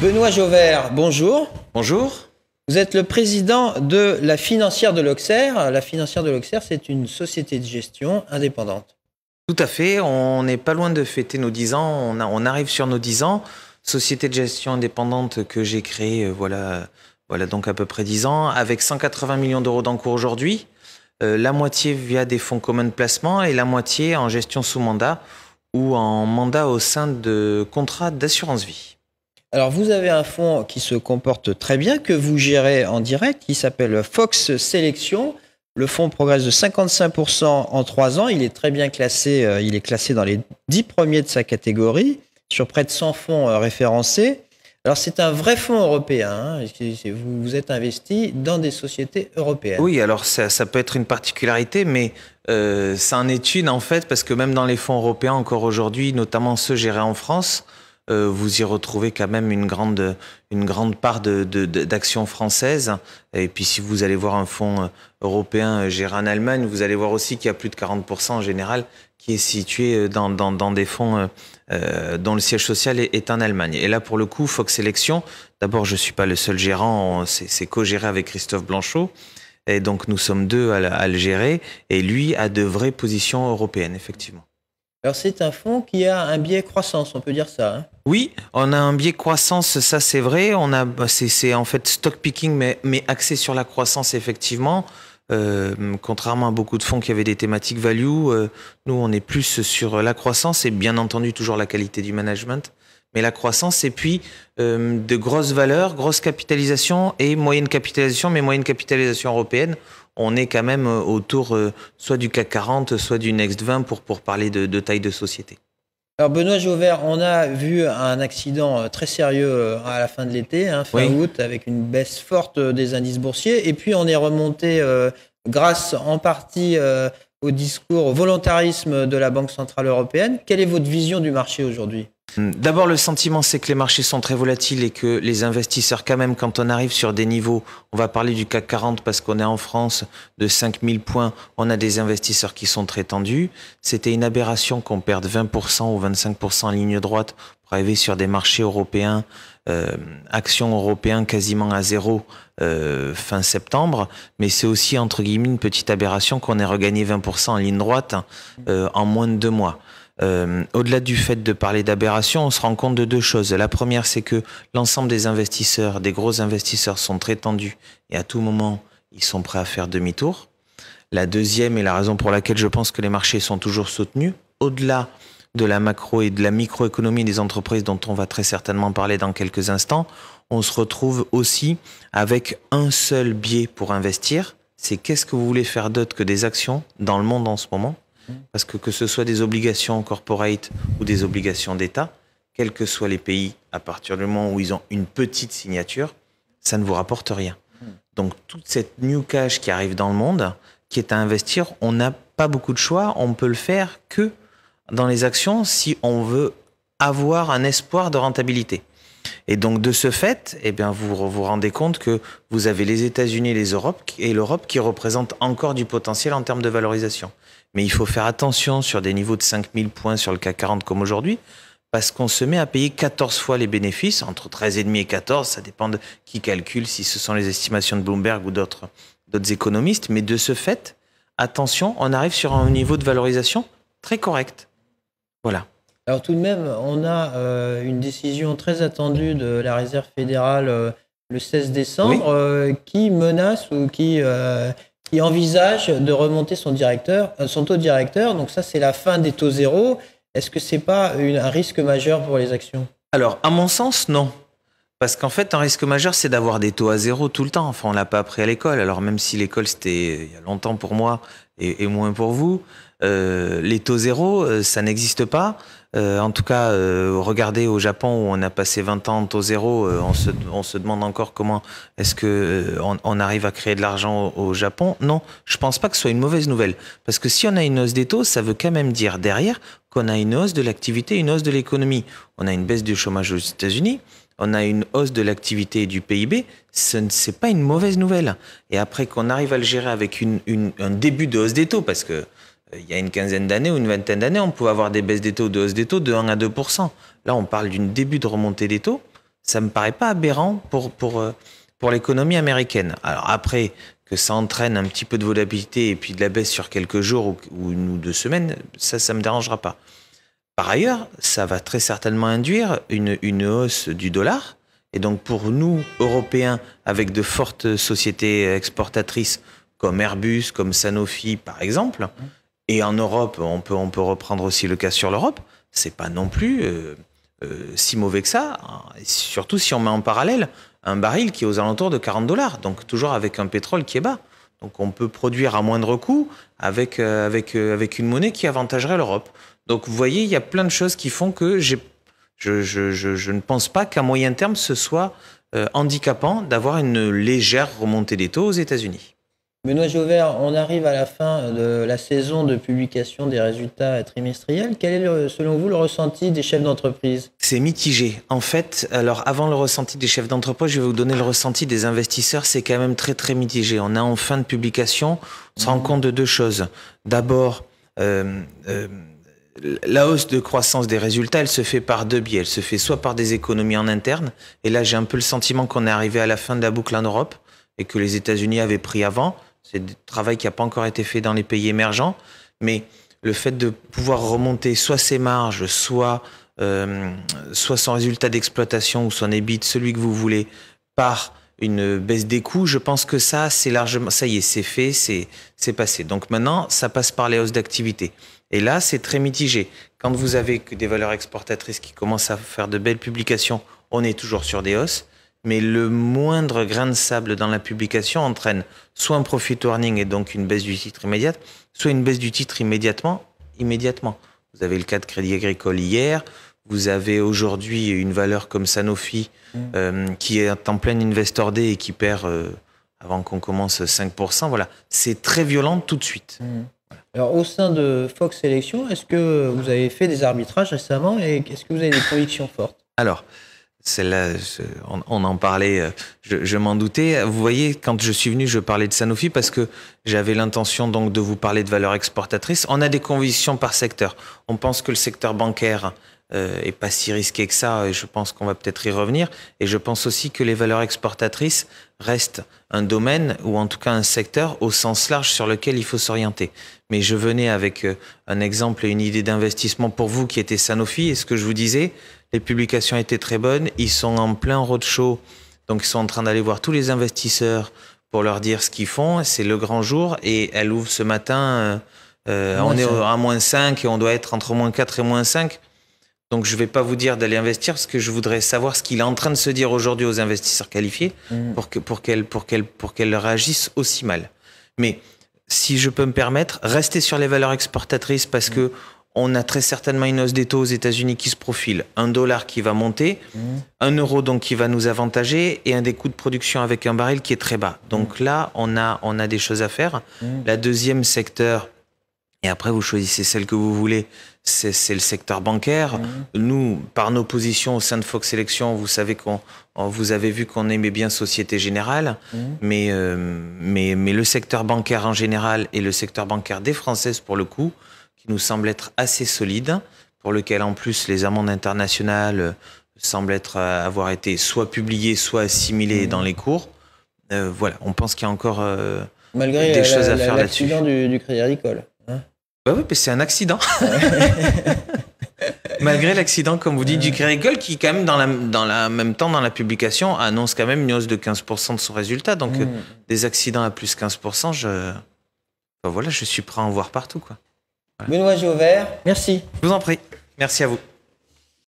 Benoît Jauvert, bonjour. Bonjour. Vous êtes le président de la financière de l'Auxerre. La financière de l'Auxerre, c'est une société de gestion indépendante. Tout à fait. On n'est pas loin de fêter nos 10 ans. On, arrive sur nos 10 ans. Société de gestion indépendante que j'ai créée, euh, voilà, voilà donc à peu près 10 ans, avec 180 millions d'euros d'encours aujourd'hui. Euh, la moitié via des fonds communs de placement et la moitié en gestion sous mandat ou en mandat au sein de contrats d'assurance vie. Alors, vous avez un fonds qui se comporte très bien, que vous gérez en direct, qui s'appelle Fox Selection. Le fonds progresse de 55% en trois ans. Il est très bien classé. Euh, il est classé dans les dix premiers de sa catégorie, sur près de 100 fonds euh, référencés. Alors c'est un vrai fonds européen. Hein. Vous vous êtes investi dans des sociétés européennes. Oui, alors ça, peut être une particularité, mais euh, c'est ça en est en fait, parce que même dans les fonds européens encore aujourd'hui, notamment ceux gérés en France, euh, vous y retrouvez quand même une grande, une grande part d'action de, française. Et puis si vous allez voir un fonds euh, européen géré en Allemagne, vous allez voir aussi qu'il y a plus de 40% en général qui est situé euh, dans, dans, dans des fonds dont le siège social est, en Allemagne. Et là, pour le coup, Fox Election, d'abord, je ne suis pas le seul gérant, c'est co-géré avec Christophe Blanchot. Et donc, nous sommes deux à, à le gérer. Et lui a de vraies positions européennes, effectivement. Alors c'est un fonds qui a un biais croissance, on peut dire ça. Hein. Oui, on a un biais croissance, ça c'est vrai. On a, bah, c'est en fait stock picking, mais, mais, axé sur la croissance effectivement. Euh, contrairement à beaucoup de fonds qui avaient des thématiques value, euh, nous on est plus sur la croissance et bien entendu toujours la qualité du management, mais la croissance et puis euh, de grosses valeurs, grosses capitalisations et moyenne capitalisation, mais moyenne capitalisation européenne on est quand même euh, autour euh, soit du CAC 40, soit du Next 20 pour, pour parler de, taille de société. Alors Benoît Jauvert, on a vu un accident euh, très sérieux à la fin de l'été, hein, fin août, avec une baisse forte des indices boursiers. Et puis on est remonté grâce en partie au discours, volontarisme de la Banque Centrale Européenne. Quelle est votre vision du marché aujourd'hui Hmm. D'abord, le sentiment, c'est que les marchés sont très volatiles et que les investisseurs, quand même, quand on arrive sur des niveaux, on va parler du CAC 40 parce qu'on est en France, de 5000 points, on a des investisseurs qui sont très tendus. C'était une aberration qu'on perde 20% ou 25% en ligne droite pour arriver sur des marchés européens, euh, actions européens quasiment à zéro euh, fin septembre. Mais c'est aussi, entre guillemets, une petite aberration qu'on ait regagné 20% en ligne droite euh, en moins de deux mois. Euh, au-delà du fait de parler d'aberration, on se rend compte de deux choses. La première, c'est que l'ensemble des investisseurs, des gros investisseurs, sont très tendus et à tout moment, ils sont prêts à faire demi-tour. La deuxième, et la raison pour laquelle je pense que les marchés sont toujours soutenus, au-delà de la macro et de la microéconomie des entreprises dont on va très certainement parler dans quelques instants, on se retrouve aussi avec un seul biais pour investir, c'est qu'est-ce que vous voulez faire d'autre que des actions dans le monde en ce moment parce que que ce soit des obligations corporate ou des obligations d'État, quels que soient les pays, à partir du moment où ils ont une petite signature, ça ne vous rapporte rien. Donc toute cette new cash qui arrive dans le monde, qui est à investir, on n'a pas beaucoup de choix, on peut le faire que dans les actions si on veut avoir un espoir de rentabilité. Et donc de ce fait, eh bien vous vous rendez compte que vous avez les États-Unis les Europes et l'Europe qui représentent encore du potentiel en termes de valorisation. Mais il faut faire attention sur des niveaux de 5000 points sur le CAC 40 comme aujourd'hui, parce qu'on se met à payer 14 fois les bénéfices, entre 13,5 et 14, ça dépend de qui calcule, si ce sont les estimations de Bloomberg ou d'autres économistes. Mais de ce fait, attention, on arrive sur un niveau de valorisation très correct. Voilà. Alors tout de même, on a euh, une décision très attendue de la Réserve fédérale euh, le 16 décembre euh, qui menace ou qui il envisage de remonter son, directeur, euh, son taux directeur. Donc ça, c'est la fin des taux zéro. Est-ce que ce n'est pas un risque majeur pour les actions Alors, à mon sens, non. Parce qu'en fait, un risque majeur, c'est d'avoir des taux à zéro tout le temps. Enfin, on l'a pas appris à l'école. Alors, même si l'école, c'était euh, il y a longtemps pour moi et moins pour vous, euh, les taux zéro, euh, ça n'existe pas. Euh, en tout cas, euh, regardez au Japon où on a passé 20 ans en taux zéro, on se, on, se, demande encore comment est-ce que on, arrive à créer de l'argent au, Japon. Non, je pense pas que ce soit une mauvaise nouvelle. Parce que si on a une hausse des taux, ça veut quand même dire derrière qu'on a une hausse de l'activité, une hausse de l'économie. On a une baisse du chômage aux États-Unis, on a une hausse de l'activité du PIB, ce n'est pas une mauvaise nouvelle. Et après qu'on arrive à le gérer avec une, un début de hausse des taux, parce que euh, il y a une quinzaine d'années ou une vingtaine d'années, on pouvait avoir des baisses des taux, des hausses des taux de 1 à 2 Là, on parle d'une début de remontée des taux. Ça ne me paraît pas aberrant euh, pour, l'économie américaine. Alors après, que ça entraîne un petit peu de volatilité et puis de la baisse sur quelques jours ou, une ou deux semaines, ça, ça ne me dérangera pas. Par ailleurs, ça va très certainement induire une hausse du dollar. Et donc pour nous, Européens, avec de fortes sociétés exportatrices comme Airbus, comme Sanofi, par exemple, et en Europe, on peut, on peut reprendre aussi le cas sur l'Europe. C'est pas non plus euh, euh, si mauvais que ça. Surtout si on met en parallèle un baril qui est aux alentours de 40 dollars. Donc toujours avec un pétrole qui est bas. Donc on peut produire à moindre coût avec, euh, avec, avec une monnaie qui avantagerait l'Europe. Donc vous voyez, il y a plein de choses qui font que j'ai, je, je, je, je, ne pense pas qu'à moyen terme ce soit handicapant d'avoir une légère remontée des taux aux États-Unis. Benoît Jauvert, on arrive à la fin de la saison de publication des résultats trimestriels. Quel est, selon vous, le ressenti des chefs d'entreprise C'est mitigé. En fait, alors avant le ressenti des chefs d'entreprise, je vais vous donner le ressenti des investisseurs. C'est quand même très, très mitigé. On est en fin de publication, on se rend compte de deux choses. D'abord, euh, euh, la hausse de croissance des résultats, elle se fait par deux biais. Elle se fait soit par des économies en interne, et là j'ai un peu le sentiment qu'on est arrivé à la fin de la boucle en Europe et que les États-Unis avaient pris avant, c'est du travail qui n'a pas encore été fait dans les pays émergents, mais le fait de pouvoir remonter soit ses marges, soit, euh, soit son résultat d'exploitation ou son EBIT, celui que vous voulez, par une baisse des coûts, je pense que ça, c'est largement, ça y est, c'est fait, c'est passé. Donc maintenant, ça passe par les hausses d'activité. Et là, c'est très mitigé. Quand vous avez que des valeurs exportatrices qui commencent à faire de belles publications, on est toujours sur des hausses mais le moindre grain de sable dans la publication entraîne soit un profit warning et donc une baisse du titre immédiate, soit une baisse du titre immédiatement, immédiatement. Vous avez le cas de Crédit Agricole hier, vous avez aujourd'hui une valeur comme Sanofi mm. euh, qui est en pleine investor day et qui perd euh, avant qu'on commence 5%. Voilà, c'est très violent tout de suite. Mm. Alors au sein de Fox Selection, est-ce que vous avez fait des arbitrages récemment et est-ce que vous avez des convictions fortes Alors, celle-là, on, en parlait, euh, je, m'en doutais. Vous voyez, quand je suis venu, je parlais de Sanofi parce que j'avais l'intention donc de vous parler de valeurs exportatrices. On a des convictions par secteur. On pense que le secteur bancaire euh, est pas si risqué que ça, et je pense qu'on va peut-être y revenir. Et je pense aussi que les valeurs exportatrices restent un domaine, ou en tout cas un secteur au sens large sur lequel il faut s'orienter. Mais je venais avec euh, un exemple et une idée d'investissement pour vous qui était Sanofi, et ce que je vous disais, les publications étaient très bonnes. Ils sont en plein roadshow. Donc, ils sont en train d'aller voir tous les investisseurs pour leur dire ce qu'ils font. C'est le grand jour. Et elle ouvre ce matin. Euh, euh, on est à moins 5 et on doit être entre moins 4 et moins 5. Donc je ne vais pas vous dire d'aller investir parce que je voudrais savoir ce qu'il est en train de se dire aujourd'hui aux investisseurs qualifiés mmh. pour qu'elles pour pour réagissent aussi mal. Mais si je peux me permettre, restez sur les valeurs exportatrices parce mmh. que on a très certainement une hausse des taux aux États-Unis qui se profile, un dollar qui va monter, mmh. un euro donc qui va nous avantager et un des coûts de production avec un baril qui est très bas. Donc mmh. là, on a, on a des choses à faire. Mmh. La deuxième secteur, et après vous choisissez celle que vous voulez, c'est le secteur bancaire. Nous, par nos positions au sein de Fox Selection, vous savez qu'on, vous avez vu qu'on aimait bien Société Générale, mais, euh, mais, mais le secteur bancaire en général et le secteur bancaire des Françaises pour le coup, qui nous semble être assez solide, pour lequel en plus les amendes internationales euh, semblent être, euh, avoir été soit publiées, soit assimilées mmh. dans les cours. Euh, voilà, on pense qu'il y a encore Malgré des choses à faire là-dessus. du, du Crédit Agricole. Hein. bah oui, c'est un accident. Malgré l'accident, comme vous dites, du Crédit Agricole, qui quand même, dans la, dans la même temps, dans la publication, annonce quand même une hausse de 15% de son résultat. Donc, mmh. des accidents à plus 15%, je... voilà, je suis prêt à en voir partout. Quoi. Benoît Jauvert, merci. Je vous en prie. Merci à vous.